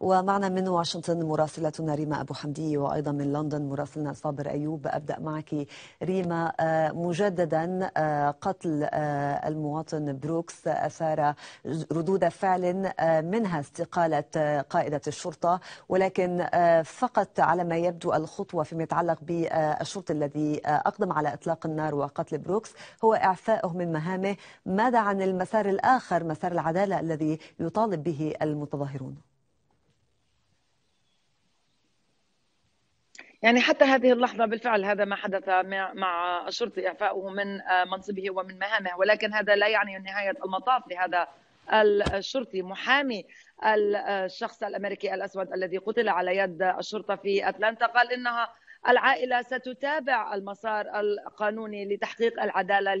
ومعنا من واشنطن مراسلتنا ريما أبو حمدي وأيضا من لندن مراسلنا صابر أيوب أبدأ معك ريما آه، مجددا آه، قتل آه، المواطن بروكس أثار ردود فعل منها استقالة قائدة الشرطة ولكن فقط على ما يبدو الخطوة فيما يتعلق بالشرطي الذي أقدم على إطلاق النار وقتل بروكس هو إعفائه من مهامه ماذا عن المسار الآخر مسار العدالة الذي يطالب به المتظاهرون؟ يعني حتى هذه اللحظة بالفعل هذا ما حدث مع الشرطي إعفاؤه من آه، منصبه ومن مهامه ولكن هذا لا يعني نهاية المطاف لهذا الشرطي محامي الشخص الأمريكي الأسود الذي قتل على يد الشرطة في أتلانتا قال إنها العائلة ستتابع المسار القانوني لتحقيق العدالة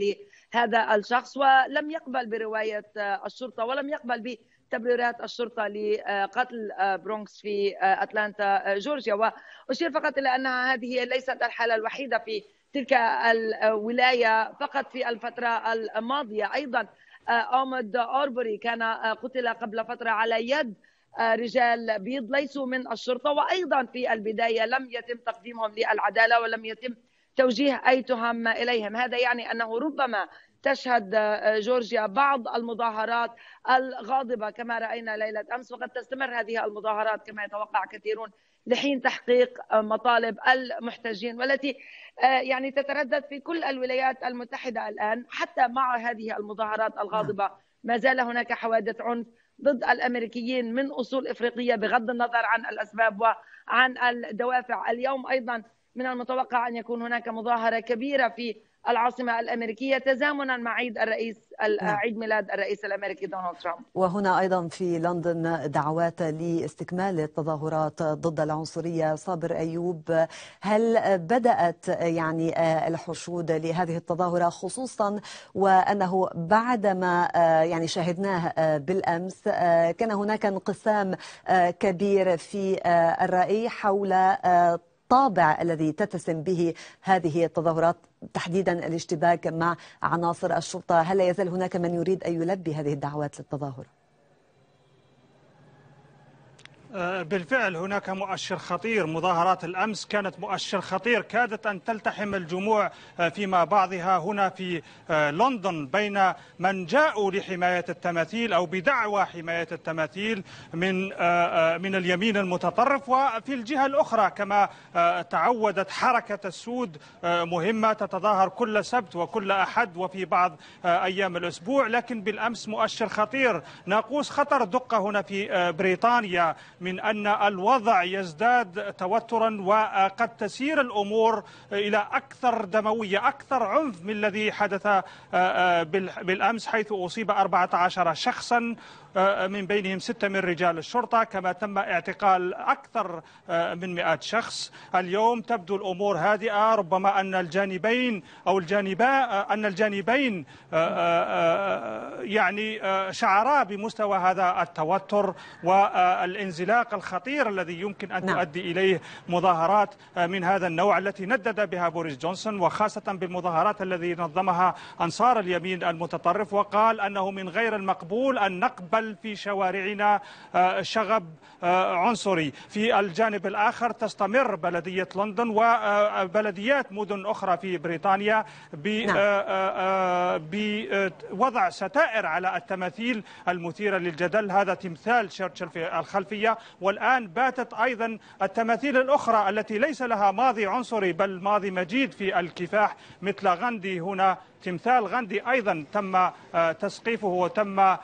لهذا الشخص ولم يقبل برواية الشرطة ولم يقبل تبريرات الشرطه لقتل آه، برونكس في آه، اتلانتا آه، جورجيا واشير فقط الى أن هذه ليست الحاله الوحيده في تلك الولايه فقط في الفتره الماضيه ايضا اومد اوربري كان قتل قبل فتره على يد رجال بيض ليسوا من الشرطه وايضا في البدايه لم يتم تقديمهم للعداله ولم يتم توجيه أي تهم إليهم هذا يعني أنه ربما تشهد آه، جورجيا بعض المظاهرات الغاضبة كما رأينا ليلة أمس وقد تستمر هذه المظاهرات كما يتوقع كثيرون لحين تحقيق آه، مطالب المحتجين والتي آه، يعني تتردد في كل الولايات المتحدة الآن حتى مع هذه المظاهرات الغاضبة نعم. ما زال هناك حوادث عنف ضد الأمريكيين من أصول إفريقية بغض النظر عن الأسباب وعن الدوافع اليوم أيضا من المتوقع أن يكون هناك مظاهرة كبيرة في العاصمة الأمريكية تزامنا مع عيد الرئيس نعم. عيد ميلاد الرئيس الأمريكي دونالد ترامب وهنا أيضا في لندن دعوات لاستكمال التظاهرات ضد العنصرية صابر أيوب هل بدأت يعني الحشود لهذه التظاهرة خصوصا وأنه بعدما يعني شاهدناه بالأمس كان هناك انقسام كبير في الرأي حول الطابع الذي تتسم به هذه التظاهرات تحديدا الاشتباك مع عناصر الشرطة هل لا يزال هناك من يريد أن يلبي هذه الدعوات للتظاهر؟ بالفعل هناك مؤشر خطير مظاهرات الأمس كانت مؤشر خطير كادت أن تلتحم الجموع آه، فيما بعضها هنا في آه، لندن بين من جاءوا لحماية التماثيل أو بدعوى حماية التماثيل من آه، من اليمين المتطرف وفي الجهة الأخرى كما تعودت حركة السود مهمة تتظاهر كل سبت وكل أحد وفي بعض أيام الأسبوع لكن بالأمس مؤشر خطير ناقوس خطر دقة هنا في بريطانيا من أن الوضع يزداد توترا وقد تسير الأمور إلى أكثر دموية أكثر عنف من الذي حدث آه، آه، بالأمس حيث أصيب 14 شخصا آه، من بينهم ستة من رجال الشرطة كما تم اعتقال أكثر من مئات شخص اليوم تبدو الأمور هادئة ربما أن الجانبين أو الجانبا أن الجانبين يعني شعرا بمستوى هذا التوتر والانزلاق السياق الخطير الذي يمكن أن نعم. تؤدي إليه مظاهرات آه، من هذا النوع التي ندد بها بوريس جونسون وخاصة بالمظاهرات التي نظمها أنصار اليمين المتطرف وقال أنه من غير المقبول أن نقبل في شوارعنا آه، شغب آه، عنصري في الجانب الآخر تستمر بلدية لندن وبلديات مدن أخرى في بريطانيا بوضع نعم. ستائر على التماثيل المثيرة للجدل هذا تمثال تشرشل في الخلفية والآن باتت أيضا التماثيل الأخرى التي ليس لها ماضي عنصري بل ماضي مجيد في الكفاح مثل غندي هنا تمثال غندي ايضا تم آه، تسقيفه وتم آه،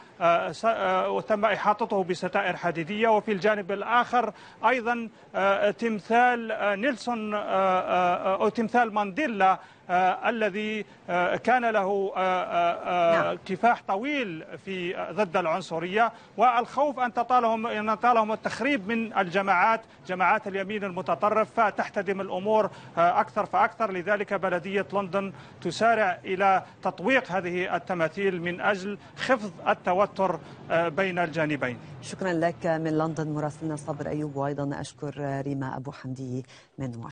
آه، وتم احاطته بستائر حديديه وفي الجانب الاخر ايضا تمثال نيلسون او تمثال مانديلا آه، الذي آه، كان له آه، نعم. كفاح طويل في ضد العنصرية والخوف أن تطالهم أن تطالهم التخريب من الجماعات جماعات اليمين المتطرف فتحتدم الأمور أكثر فأكثر لذلك بلدية لندن تسارع إلى تطويق هذه التماثيل من أجل خفض التوتر بين الجانبين شكرا لك من لندن مراسلنا صابر أيوب وأيضا أشكر ريما أبو حمدي من واشنطن